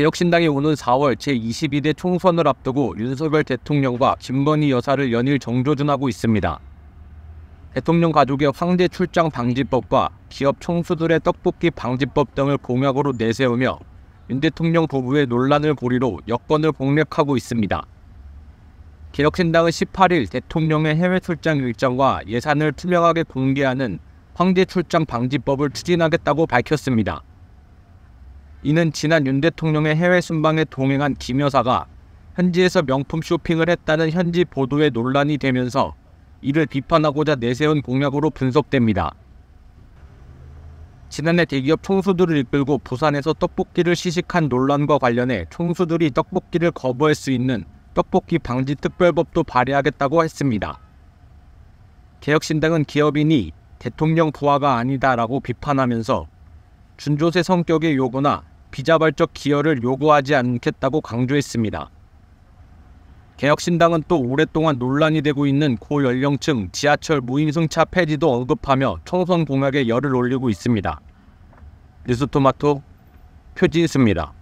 개혁신당이 오는 4월 제22대 총선을 앞두고 윤석열 대통령과 김건희 여사를 연일 정조준하고 있습니다. 대통령 가족의 황제 출장 방지법과 기업 총수들의 떡볶이 방지법 등을 공약으로 내세우며 윤 대통령 부부의 논란을 고리로 여권을 공략하고 있습니다. 개혁신당은 18일 대통령의 해외 출장 일정과 예산을 투명하게 공개하는 황제 출장 방지법을 추진하겠다고 밝혔습니다. 이는 지난 윤 대통령의 해외 순방에 동행한 김 여사가 현지에서 명품 쇼핑을 했다는 현지 보도에 논란이 되면서 이를 비판하고자 내세운 공약으로 분석됩니다. 지난해 대기업 총수들을 이끌고 부산에서 떡볶이를 시식한 논란과 관련해 총수들이 떡볶이를 거부할 수 있는 떡볶이 방지 특별법도 발의하겠다고 했습니다. 개혁신당은 기업인이 대통령 부하가 아니다라고 비판하면서 준조세 성격의 요구나 비자발적 기여를 요구하지 않겠다고 강조했습니다. 개혁신당은 또 오랫동안 논란이 되고 있는 고연령층 지하철 무임승차 폐지도 언급하며 청선 공약에 열을 올리고 있습니다. 뉴스토마토 표진수입니다.